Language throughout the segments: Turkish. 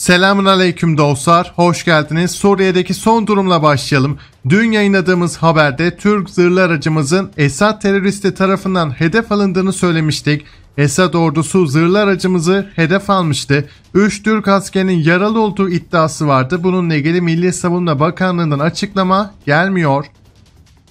Selamun Aleyküm dostlar, hoş geldiniz. Suriye'deki son durumla başlayalım. Dün yayınladığımız haberde Türk zırhlı aracımızın Esad teröristi tarafından hedef alındığını söylemiştik. Esad ordusu zırhlı aracımızı hedef almıştı. 3 Türk askerinin yaralı olduğu iddiası vardı. Bununla ilgili Milli Savunma Bakanlığı'ndan açıklama gelmiyor.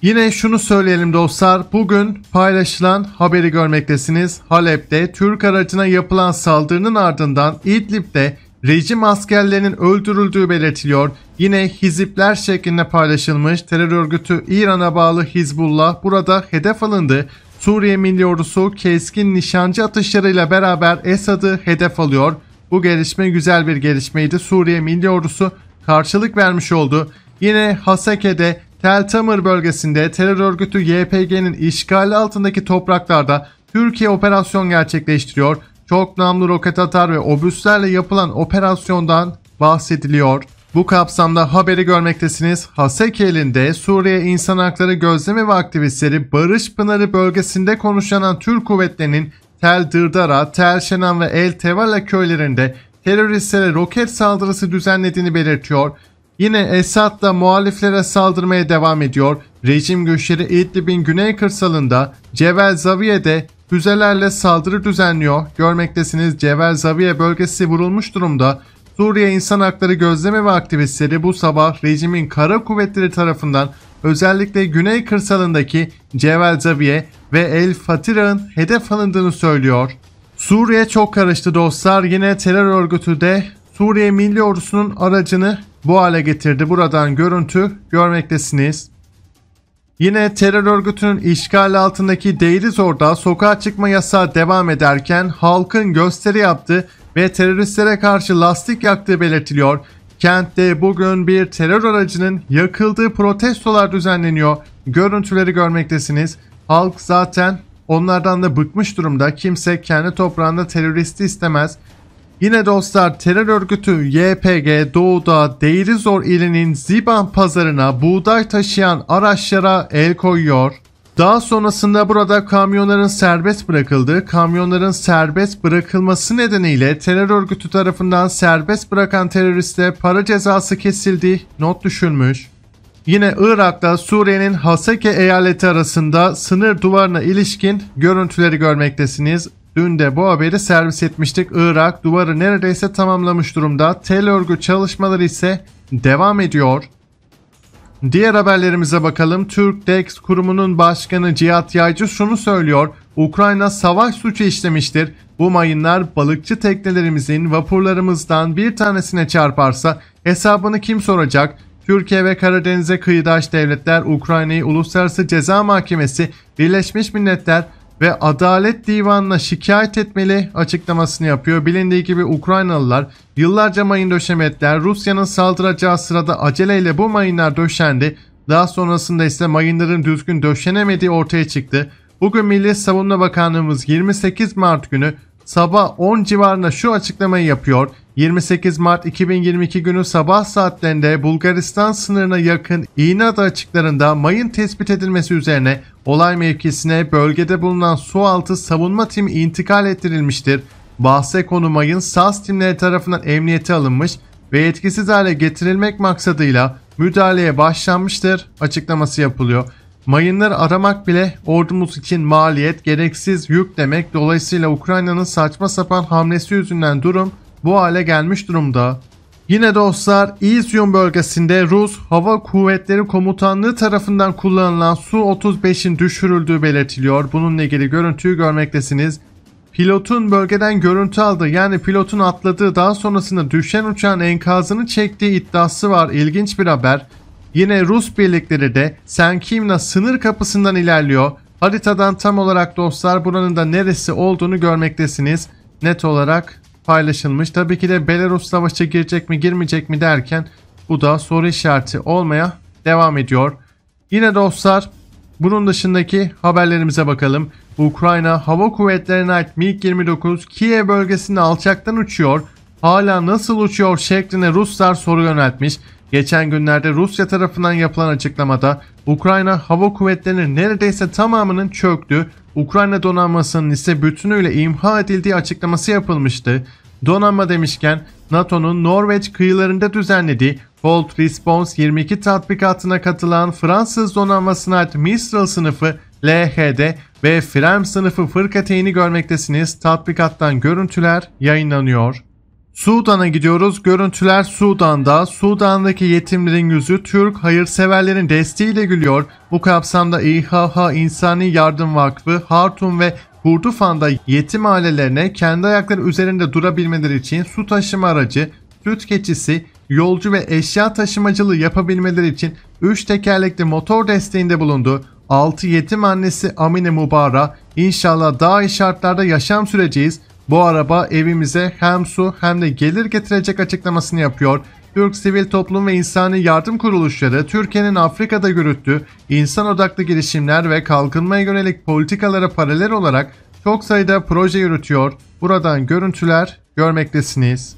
Yine şunu söyleyelim dostlar. Bugün paylaşılan haberi görmektesiniz. Halep'te Türk aracına yapılan saldırının ardından İdlib'de rejim askerlerinin öldürüldüğü belirtiliyor. Yine hizipler şeklinde paylaşılmış terör örgütü İran'a bağlı Hizbullah burada hedef alındı. Suriye Milli Ordusu keskin nişancı atışlarıyla beraber Esad'ı hedef alıyor. Bu gelişme güzel bir gelişmeydi. Suriye Milli Ordusu karşılık vermiş oldu. Yine Haseke'de Tel Tamır bölgesinde terör örgütü YPG'nin işgali altındaki topraklarda Türkiye operasyon gerçekleştiriyor çok namlu roket atar ve obüslerle yapılan operasyondan bahsediliyor. Bu kapsamda haberi görmektesiniz. Hasekeli'nde Suriye İnsan Hakları Gözleme ve Aktivistleri Barış Pınarı bölgesinde konuşlanan Türk kuvvetlerinin Tel Dırdara, Tel Şenan ve El Tevala köylerinde teröristlere roket saldırısı düzenlediğini belirtiyor. Yine Esad da muhaliflere saldırmaya devam ediyor. Rejim güçleri İdlib'in güney kırsalında Cevel Zaviye'de Füzelerle saldırı düzenliyor. Görmektesiniz Cevel Zaviye bölgesi vurulmuş durumda. Suriye İnsan Hakları Gözleme ve aktivistleri bu sabah rejimin kara kuvvetleri tarafından özellikle güney kırsalındaki Cevel Zaviye ve El Fatira'nın hedef alındığını söylüyor. Suriye çok karıştı dostlar. Yine terör örgütü de Suriye Milli Ordusu'nun aracını bu hale getirdi. Buradan görüntü görmektesiniz. Yine terör örgütünün işgal altındaki Deirizor'da sokağa çıkma yasağı devam ederken halkın gösteri yaptığı ve teröristlere karşı lastik yaktığı belirtiliyor. Kentte bugün bir terör aracının yakıldığı protestolar düzenleniyor. Görüntüleri görmektesiniz. Halk zaten onlardan da bıkmış durumda. Kimse kendi toprağında teröristi istemez. Yine dostlar terör örgütü YPG doğuda Deirizor ilinin Ziban pazarına buğday taşıyan araçlara el koyuyor. Daha sonrasında burada kamyonların serbest bırakıldığı, kamyonların serbest bırakılması nedeniyle terör örgütü tarafından serbest bırakan teröriste para cezası kesildiği not düşülmüş. Yine Irak'ta Suriye'nin Haseke eyaleti arasında sınır duvarına ilişkin görüntüleri görmektesiniz. Dün de bu haberi servis etmiştik. Irak duvarı neredeyse tamamlamış durumda. Tel örgü çalışmaları ise devam ediyor. Diğer haberlerimize bakalım. Türk DEX kurumunun başkanı Cihat Yaycı şunu söylüyor. Ukrayna savaş suçu işlemiştir. Bu mayınlar balıkçı teknelerimizin vapurlarımızdan bir tanesine çarparsa hesabını kim soracak? Türkiye ve Karadeniz'e kıyıdaş devletler Ukrayna'yı Uluslararası Ceza Mahkemesi, Birleşmiş Milletler ve Adalet Divanı'na şikayet etmeli açıklamasını yapıyor. Bilindiği gibi Ukraynalılar yıllarca mayın döşemediler. Rusya'nın saldıracağı sırada aceleyle bu mayınlar döşendi. Daha sonrasında ise mayınların düzgün döşenemediği ortaya çıktı. Bugün Milli Savunma Bakanlığımız 28 Mart günü sabah 10 civarında şu açıklamayı yapıyor. 28 Mart 2022 günü sabah saatlerinde Bulgaristan sınırına yakın İğneada açıklarında mayın tespit edilmesi üzerine olay mevkisine bölgede bulunan sualtı savunma timi intikal ettirilmiştir. Bahse konu mayın SAS timleri tarafından emniyete alınmış ve etkisiz hale getirilmek maksadıyla müdahaleye başlanmıştır açıklaması yapılıyor. Mayınları aramak bile ordumuz için maliyet, gereksiz yük demek. Dolayısıyla Ukrayna'nın saçma sapan hamlesi yüzünden durum bu hale gelmiş durumda. Yine dostlar İzyum bölgesinde Rus Hava Kuvvetleri Komutanlığı tarafından kullanılan Su-35'in düşürüldüğü belirtiliyor. Bununla ilgili görüntüyü görmektesiniz. Pilotun bölgeden görüntü aldı yani pilotun atladığı daha sonrasında düşen uçağın enkazını çektiği iddiası var. İlginç bir haber. Yine Rus birlikleri de Senkimna sınır kapısından ilerliyor. Haritadan tam olarak dostlar buranın da neresi olduğunu görmektesiniz. Net olarak paylaşılmış. Tabii ki de Belarus savaşa girecek mi girmeyecek mi derken bu da soru işareti olmaya devam ediyor. Yine dostlar bunun dışındaki haberlerimize bakalım. Ukrayna Hava Kuvvetleri'ne ait MiG-29 Kiev bölgesinde alçaktan uçuyor. Hala nasıl uçuyor şeklinde Ruslar soru yöneltmiş. Geçen günlerde Rusya tarafından yapılan açıklamada Ukrayna hava kuvvetlerinin neredeyse tamamının çöktü, Ukrayna donanmasının ise bütünüyle imha edildiği açıklaması yapılmıştı. Donanma demişken NATO'nun Norveç kıyılarında düzenlediği Cold Response 22 tatbikatına katılan Fransız donanmasına ait Mistral sınıfı LHD ve Frem sınıfı fırkateyni görmektesiniz. Tatbikattan görüntüler yayınlanıyor. Sudan'a gidiyoruz. Görüntüler Sudan'da. Sudan'daki yetimlerin yüzü Türk hayırseverlerin desteğiyle gülüyor. Bu kapsamda İHH İnsani Yardım Vakfı, Hartum ve Kurdufan'da yetim ailelerine kendi ayakları üzerinde durabilmeleri için su taşıma aracı, süt keçisi, yolcu ve eşya taşımacılığı yapabilmeleri için 3 tekerlekli motor desteğinde bulundu. 6 yetim annesi Amine Mubara, inşallah daha iyi şartlarda yaşam süreceğiz, bu araba evimize hem su hem de gelir getirecek açıklamasını yapıyor. Türk Sivil Toplum ve İnsani Yardım Kuruluşları Türkiye'nin Afrika'da yürüttüğü insan odaklı girişimler ve kalkınmaya yönelik politikalara paralel olarak çok sayıda proje yürütüyor. Buradan görüntüler görmektesiniz.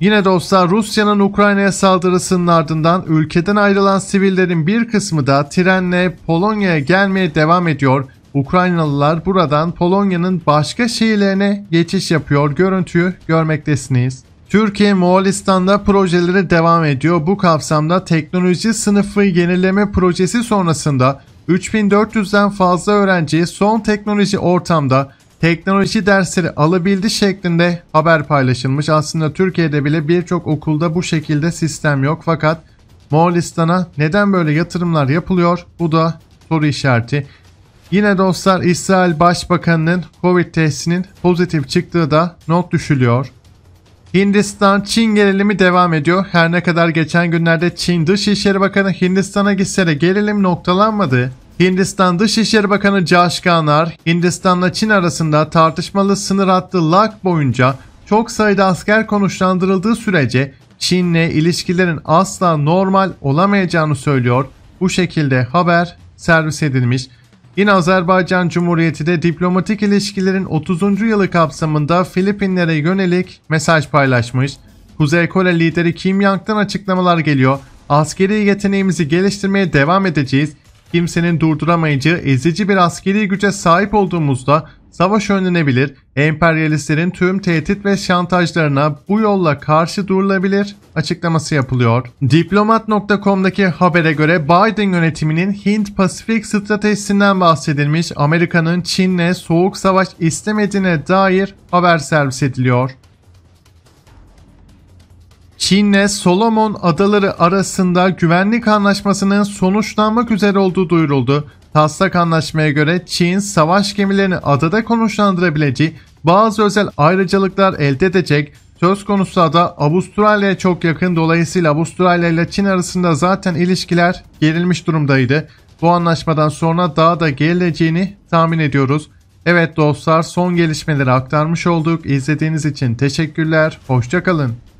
Yine dostlar Rusya'nın Ukrayna'ya saldırısının ardından ülkeden ayrılan sivillerin bir kısmı da trenle Polonya'ya gelmeye devam ediyor. Ukraynalılar buradan Polonya'nın başka şehirlerine geçiş yapıyor görüntüyü görmektesiniz. Türkiye Moğolistan'da projeleri devam ediyor. Bu kapsamda teknoloji sınıfı yenileme projesi sonrasında 3400'den fazla öğrenci son teknoloji ortamda teknoloji dersleri alabildi şeklinde haber paylaşılmış. Aslında Türkiye'de bile birçok okulda bu şekilde sistem yok fakat Moğolistan'a neden böyle yatırımlar yapılıyor? Bu da soru işareti. Yine dostlar İsrail Başbakanı'nın Covid testinin pozitif çıktığı da not düşülüyor. Hindistan-Çin gerilimi devam ediyor. Her ne kadar geçen günlerde Çin Dışişleri Bakanı Hindistan'a gitse de gerilim noktalanmadı. Hindistan Dışişleri Bakanı Josh Gahnar, Hindistan'la Çin arasında tartışmalı sınır hattı Lak boyunca çok sayıda asker konuşlandırıldığı sürece Çin'le ilişkilerin asla normal olamayacağını söylüyor. Bu şekilde haber servis edilmiş. Yine Azerbaycan Cumhuriyeti de diplomatik ilişkilerin 30. yılı kapsamında Filipinlere yönelik mesaj paylaşmış. Kuzey Kore lideri Kim Yang'dan açıklamalar geliyor. Askeri yeteneğimizi geliştirmeye devam edeceğiz. Kimsenin durduramayıcı, ezici bir askeri güce sahip olduğumuzda Savaş önlenebilir, emperyalistlerin tüm tehdit ve şantajlarına bu yolla karşı durulabilir açıklaması yapılıyor. Diplomat.com'daki habere göre Biden yönetiminin Hint-Pasifik stratejisinden bahsedilmiş Amerika'nın Çin'le soğuk savaş istemediğine dair haber servis ediliyor. Çin'le Solomon Adaları arasında güvenlik anlaşmasının sonuçlanmak üzere olduğu duyuruldu. Taslak anlaşmaya göre Çin savaş gemilerini adada konuşlandırabileceği bazı özel ayrıcalıklar elde edecek. Söz konusu ada Avustralya'ya çok yakın dolayısıyla Avustralya ile Çin arasında zaten ilişkiler gerilmiş durumdaydı. Bu anlaşmadan sonra daha da gerileceğini tahmin ediyoruz. Evet dostlar son gelişmeleri aktarmış olduk. İzlediğiniz için teşekkürler. Hoşçakalın.